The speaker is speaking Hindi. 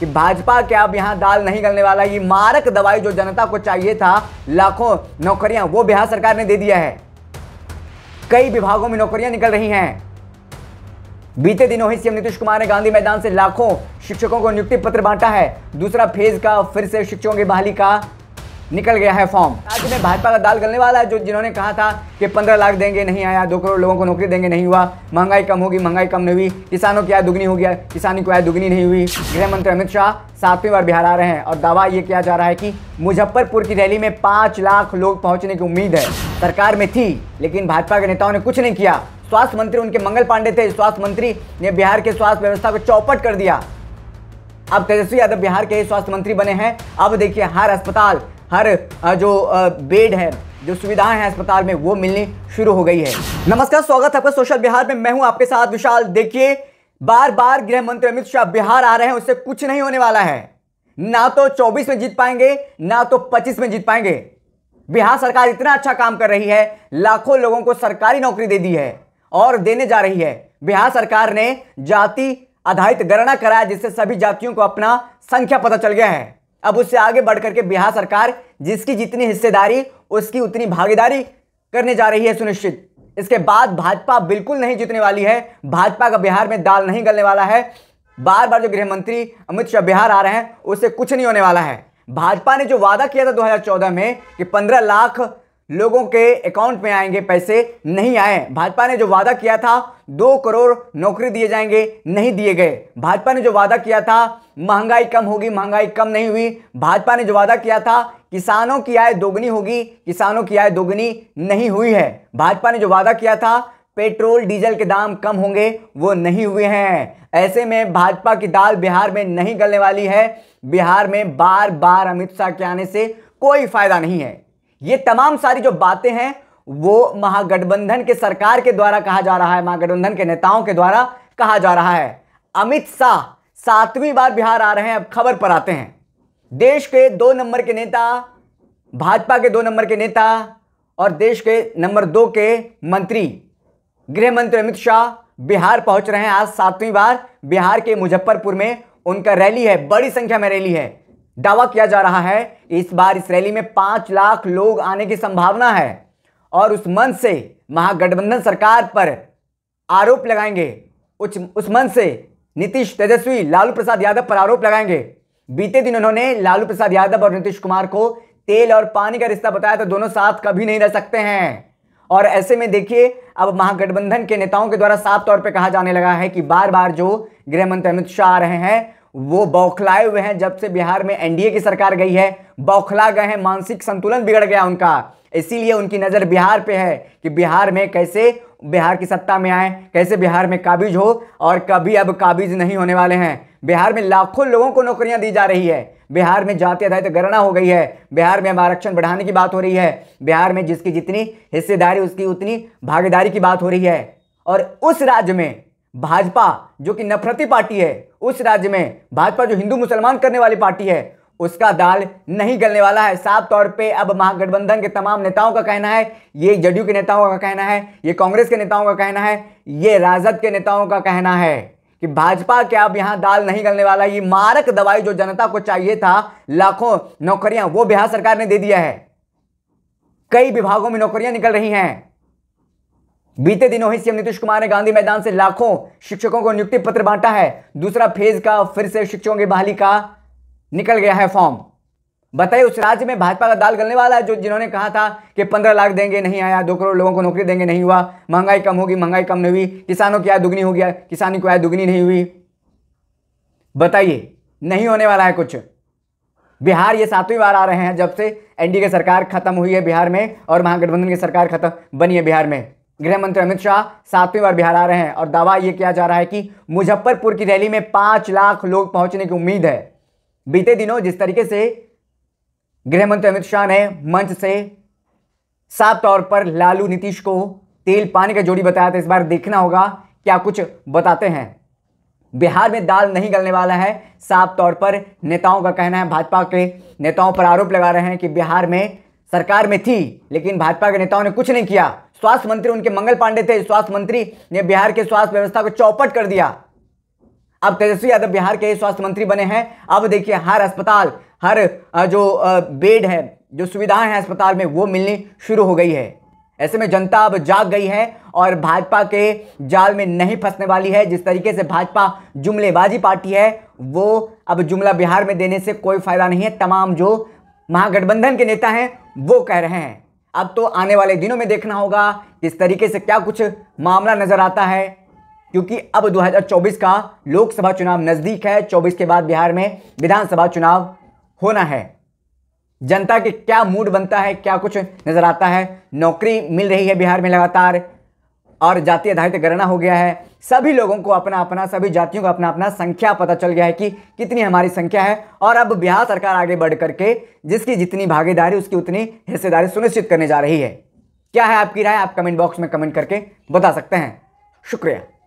कि भाजपा क्या अब यहाँ दाल नहीं गलने वाला ये मारक दवाई जो जनता को चाहिए था लाखों नौकरियां वो बिहार सरकार ने दे दिया है कई विभागों में नौकरियां निकल रही हैं बीते दिनों ही सीएम नीतीश कुमार ने गांधी मैदान से लाखों शिक्षकों को नियुक्ति पत्र बांटा है दूसरा फेज का फिर से शिक्षकों की बहाली का निकल गया है फॉर्म आज में भाजपा का दाल गलने वाला है जो जिन्होंने कहा था कि पंद्रह लाख देंगे नहीं आया दो करोड़ लोगों को नौकरी देंगे नहीं हुआ महंगाई कम होगी महंगाई कम नहीं हुई किसानों की आय दुगनी हो गया किसानी की आय दुगनी नहीं हुई गृह मंत्री अमित शाह सातवीं बार बिहार आ रहे हैं और दावा ये किया जा रहा है कि मुजफ्फरपुर की रैली में पाँच लाख लोग पहुँचने की उम्मीद है सरकार में थी लेकिन भाजपा के नेताओं ने कुछ नहीं किया स्वास्थ्य मंत्री उनके मंगल पांडे थे स्वास्थ्य मंत्री ने बिहार के स्वास्थ्य व्यवस्था को चौपट कर दिया अब तेजस्वी यादव बिहार के स्वास्थ्य मंत्री बने हैं अब देखिए हर अस्पताल हर जो बेड है जो सुविधाएं हैं अस्पताल में वो मिलनी शुरू हो गई है नमस्कार स्वागत है आपका सोशल बिहार में मैं हूं आपके साथ विशाल देखिए बार बार गृह मंत्री अमित शाह बिहार आ रहे हैं उससे कुछ नहीं होने वाला है ना तो 24 में जीत पाएंगे ना तो 25 में जीत पाएंगे बिहार सरकार इतना अच्छा काम कर रही है लाखों लोगों को सरकारी नौकरी दे दी है और देने जा रही है बिहार सरकार ने जाति आधारित गणना कराया जिससे सभी जातियों को अपना संख्या पता चल गया है अब उससे आगे बढ़ करके बिहार सरकार जिसकी जितनी हिस्सेदारी उसकी उतनी भागीदारी करने जा रही है सुनिश्चित इसके बाद भाजपा बिल्कुल नहीं जीतने वाली है भाजपा का बिहार में दाल नहीं गलने वाला है बार बार जो गृह मंत्री अमित शाह बिहार आ रहे हैं उससे कुछ नहीं होने वाला है भाजपा ने जो वादा किया था 2014 में कि 15 लाख लोगों के अकाउंट में आएंगे पैसे नहीं आए भाजपा ने जो वादा किया था दो करोड़ नौकरी दिए जाएंगे नहीं दिए गए भाजपा ने जो वादा किया था महंगाई कम होगी महंगाई कम नहीं हुई भाजपा ने जो वादा किया था किसानों की आय दोगुनी होगी किसानों की आय दोगुनी नहीं हुई है भाजपा ने जो वादा किया था पेट्रोल डीजल के दाम कम होंगे वो नहीं हुए हैं ऐसे में भाजपा की दाल बिहार में नहीं गलने वाली है बिहार में बार बार अमित शाह के आने से कोई फायदा नहीं है ये तमाम सारी जो बातें हैं वो महागठबंधन के सरकार के द्वारा कहा जा रहा है महागठबंधन के नेताओं के द्वारा कहा जा रहा है अमित शाह सातवीं बार बिहार आ रहे हैं अब खबर पर आते हैं देश के दो नंबर के नेता भाजपा के दो नंबर के नेता और देश के नंबर दो के मंत्री गृह मंत्री अमित शाह बिहार पहुंच रहे हैं आज सातवीं बार बिहार के मुजफ्फरपुर में उनका रैली है बड़ी संख्या में रैली है दावा किया जा रहा है इस बार इस रैली में पांच लाख लोग आने की संभावना है और उस मंच से महागठबंधन सरकार पर आरोप लगाएंगे उच उस मंच से नीतीश तेजस्वी लालू प्रसाद यादव पर आरोप लगाएंगे बीते दिन उन्होंने लालू प्रसाद यादव और नीतीश कुमार को तेल और पानी का रिश्ता बताया तो दोनों साथ कभी नहीं रह सकते हैं और ऐसे में देखिए अब महागठबंधन के नेताओं के द्वारा साफ तौर पर कहा जाने लगा है कि बार बार जो गृहमंत्री अमित शाह आ रहे हैं वो बौखलाए हुए हैं जब से बिहार में एनडीए की सरकार गई है बौखला गए हैं मानसिक संतुलन बिगड़ गया उनका इसीलिए उनकी नज़र बिहार पे है कि बिहार में कैसे बिहार की सत्ता में आए कैसे बिहार में काबिज हो और कभी अब काबिज नहीं होने वाले हैं बिहार में लाखों लोगों को नौकरियां दी जा रही है बिहार में जाति आधारित गणना हो गई है बिहार में अब आरक्षण बढ़ाने की बात हो रही है बिहार में जिसकी जितनी हिस्सेदारी उसकी उतनी भागीदारी की बात हो रही है और उस राज्य में भाजपा जो कि नफरती पार्टी है उस राज्य में भाजपा जो हिंदू मुसलमान करने वाली पार्टी है उसका दाल नहीं गलने वाला है साफ तौर पे अब महागठबंधन के तमाम नेताओं का कहना है ये जदयू के नेताओं का कहना है ये कांग्रेस के नेताओं का कहना है ये राजद के नेताओं का कहना है कि भाजपा के अब यहाँ दाल नहीं गलने वाला ये मारक दवाई जो जनता को चाहिए था लाखों नौकरियां वो बिहार सरकार ने दे दिया है कई विभागों में नौकरियां निकल रही हैं बीते दिनों ही सीएम नीतीश कुमार ने गांधी मैदान से लाखों शिक्षकों को नियुक्ति पत्र बांटा है दूसरा फेज का फिर से शिक्षकों की बहाली का निकल गया है फॉर्म बताइए उस राज्य में भाजपा का दाल गलने वाला है जो जिन्होंने कहा था कि पंद्रह लाख देंगे नहीं आया दो करोड़ लोगों को नौकरी देंगे नहीं हुआ महंगाई कम होगी महंगाई कम नहीं हुई किसानों की आय दुगनी हो गया किसानी को आय दुगनी नहीं हुई बताइए नहीं होने वाला है कुछ बिहार ये सातवीं बार आ रहे हैं जब से एनडीए की सरकार खत्म हुई है बिहार में और महागठबंधन की सरकार खत्म बनी है बिहार में गृह मंत्री अमित शाह सातवीं बार बिहार आ रहे हैं और दावा यह किया जा रहा है कि मुजफ्फरपुर की रैली में पांच लाख लोग पहुंचने की उम्मीद है बीते दिनों जिस तरीके से गृह मंत्री अमित शाह ने मंच से साफ तौर पर लालू नीतीश को तेल पानी का जोड़ी बताया था इस बार देखना होगा क्या कुछ बताते हैं बिहार में दाल नहीं गलने वाला है साफ तौर पर नेताओं का कहना है भाजपा के नेताओं पर आरोप लगा रहे हैं कि बिहार में सरकार में थी लेकिन भाजपा के नेताओं ने कुछ नहीं किया स्वास्थ्य मंत्री उनके मंगल पांडे थे स्वास्थ्य मंत्री ने बिहार के स्वास्थ्य व्यवस्था को चौपट कर दिया अब तेजस्वी यादव बिहार के स्वास्थ्य मंत्री बने हैं अब देखिए हर अस्पताल हर जो बेड है जो सुविधाएं हैं अस्पताल में वो मिलनी शुरू हो गई है ऐसे में जनता अब जाग गई है और भाजपा के जाल में नहीं फंसने वाली है जिस तरीके से भाजपा जुमलेबाजी पार्टी है वो अब जुमला बिहार में देने से कोई फायदा नहीं है तमाम जो महागठबंधन के नेता हैं वो कह रहे हैं अब तो आने वाले दिनों में देखना होगा किस तरीके से क्या कुछ मामला नज़र आता है क्योंकि अब 2024 का लोकसभा चुनाव नज़दीक है 24 के बाद बिहार में विधानसभा चुनाव होना है जनता के क्या मूड बनता है क्या कुछ नज़र आता है नौकरी मिल रही है बिहार में लगातार और जाति आधारित गणना हो गया है सभी लोगों को अपना अपना सभी जातियों को अपना अपना संख्या पता चल गया है कि कितनी हमारी संख्या है और अब बिहार सरकार आगे बढ़ करके जिसकी जितनी भागीदारी उसकी उतनी हिस्सेदारी सुनिश्चित करने जा रही है क्या है आपकी राय आप कमेंट बॉक्स में कमेंट करके बता सकते हैं शुक्रिया